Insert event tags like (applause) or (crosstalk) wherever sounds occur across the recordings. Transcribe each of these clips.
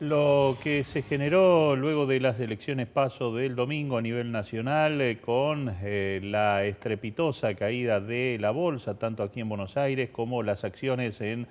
lo que se generó luego de las elecciones paso del domingo a nivel nacional eh, con eh, la estrepitosa caída de la bolsa, tanto aquí en Buenos Aires como las acciones en,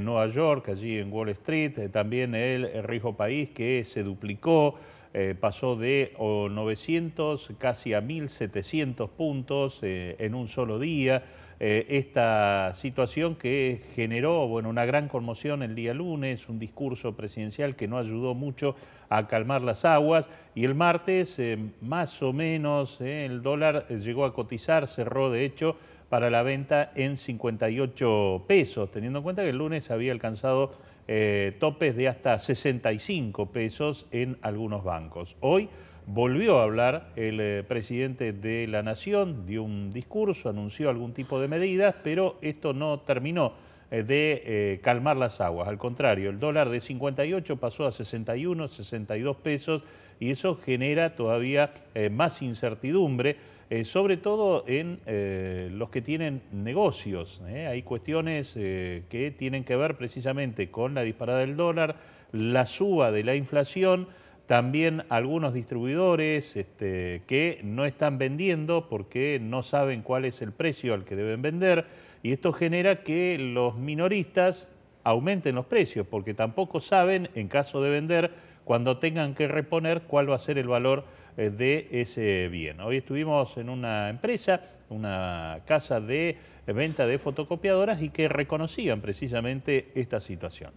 Nueva York, allí en Wall Street, eh, también el rijo país que se duplicó. Eh, pasó de 900 casi a 1.700 puntos eh, en un solo día. Eh, esta situación que generó bueno, una gran conmoción el día lunes, un discurso presidencial que no ayudó mucho a calmar las aguas y el martes más o menos el dólar llegó a cotizar, cerró de hecho para la venta en 58 pesos, teniendo en cuenta que el lunes había alcanzado eh, topes de hasta 65 pesos en algunos bancos. Hoy volvió a hablar el eh, presidente de la Nación, dio un discurso, anunció algún tipo de medidas, pero esto no terminó eh, de calmar las aguas. Al contrario, el dólar de 58 pasó a 61, 62 pesos y eso genera todavía más incertidumbre eh, sobre todo en eh, los que tienen negocios. ¿eh? Hay cuestiones que tienen que ver precisamente con la disparada del dólar, la suba de la inflación, también algunos distribuidores este, que no están vendiendo porque no saben cuál es el precio al que deben vender y esto genera que los minoristas aumenten los precios porque tampoco saben en caso de vender cuando tengan que reponer cuál va a ser el valor eh, de ese bien. Hoy estuvimos en una empresa, una casa de venta de fotocopiadoras y que reconocían precisamente esta situación.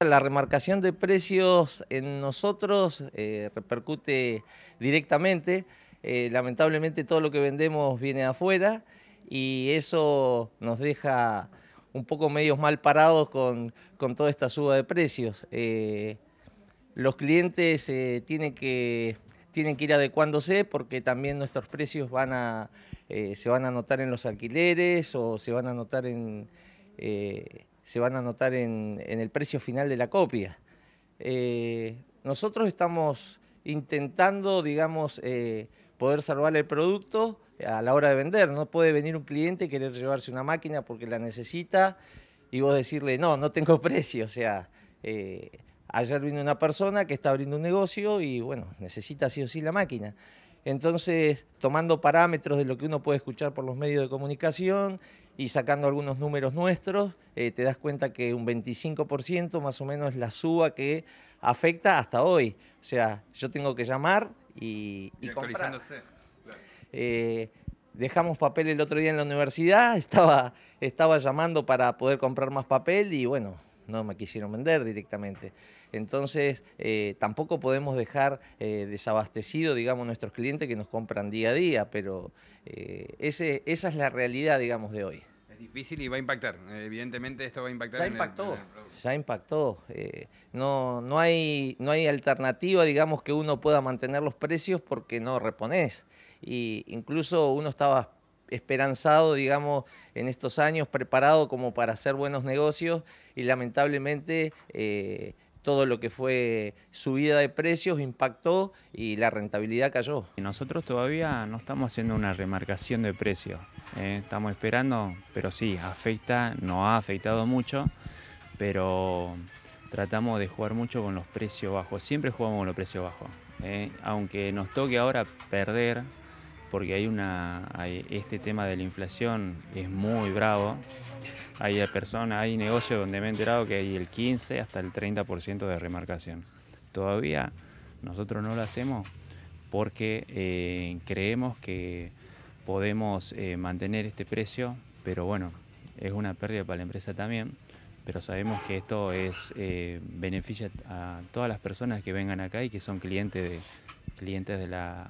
La remarcación de precios en nosotros eh, repercute directamente. Eh, lamentablemente todo lo que vendemos viene afuera y eso nos deja un poco medios mal parados con, toda esta suba de precios los clientes eh, tienen, que, tienen que ir adecuándose porque también nuestros precios van a, eh, se van a notar en los alquileres o se van a notar en, eh, se van a notar en, en, el precio final de la copia. nosotros estamos intentando, digamos, poder salvar el producto a la hora de vender. No puede venir un cliente y querer llevarse una máquina porque la necesita y vos decirle, no, no tengo (laughs) precio. O sea, Ayer vino una persona que está abriendo un negocio y bueno, necesita sí o sí la máquina. Entonces, tomando parámetros de lo que uno puede escuchar por los medios de comunicación y sacando algunos números nuestros, eh, te das cuenta que un 25% más o menos es la suba que afecta hasta hoy. O sea, yo tengo que llamar y, comprar. Eh, dejamos papel el otro día en la universidad, (laughs) estaba, estaba llamando para poder comprar más papel y bueno, no me quisieron vender directamente. Entonces, eh, tampoco podemos dejar eh, desabastecido, digamos, nuestros clientes que nos compran día a día, pero eh, ese, esa es la realidad, digamos, de hoy. Es difícil y va a impactar. Evidentemente esto va a impactar. Ya impactó. En el, ya impactó. no, no, hay, no hay alternativa, digamos, que uno pueda mantener los precios porque no repones, Y incluso uno estaba esperanzado, digamos, en estos años, preparado como para hacer buenos negocios y lamentablemente eh, todo lo que fue subida de precios impactó y la rentabilidad cayó. Nosotros todavía no estamos haciendo una remarcación de precios, eh. estamos esperando, pero sí, afecta, no ha afectado mucho, pero tratamos de jugar mucho con los precios bajos, siempre jugamos con los precios bajos. Eh. aunque nos toque ahora perder, porque hay una, este tema de la inflación es muy bravo. Hay personas, hay negocios donde me he enterado que hay el 15 hasta el 30% de remarcación. Todavía nosotros no lo hacemos porque eh, creemos que podemos eh, mantener este precio, pero bueno, es una pérdida para la empresa también. Pero sabemos que esto es eh, beneficia a todas las personas que vengan acá y que son clientes de, clientes de la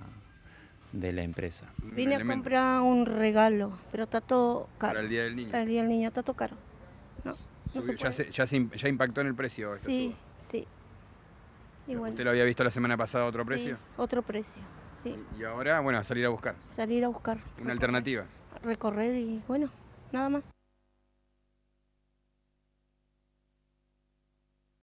de la empresa. Vine a comprar un regalo, pero está todo caro. Para el Día del Niño. Para el Día del Niño, está todo caro. ya, ya, impactó en el precio. sí, sí. ¿Usted lo había visto la semana pasada a otro precio? otro precio, Y ahora, bueno, salir a buscar. Salir a buscar. Una alternativa. Recorrer y bueno, nada más.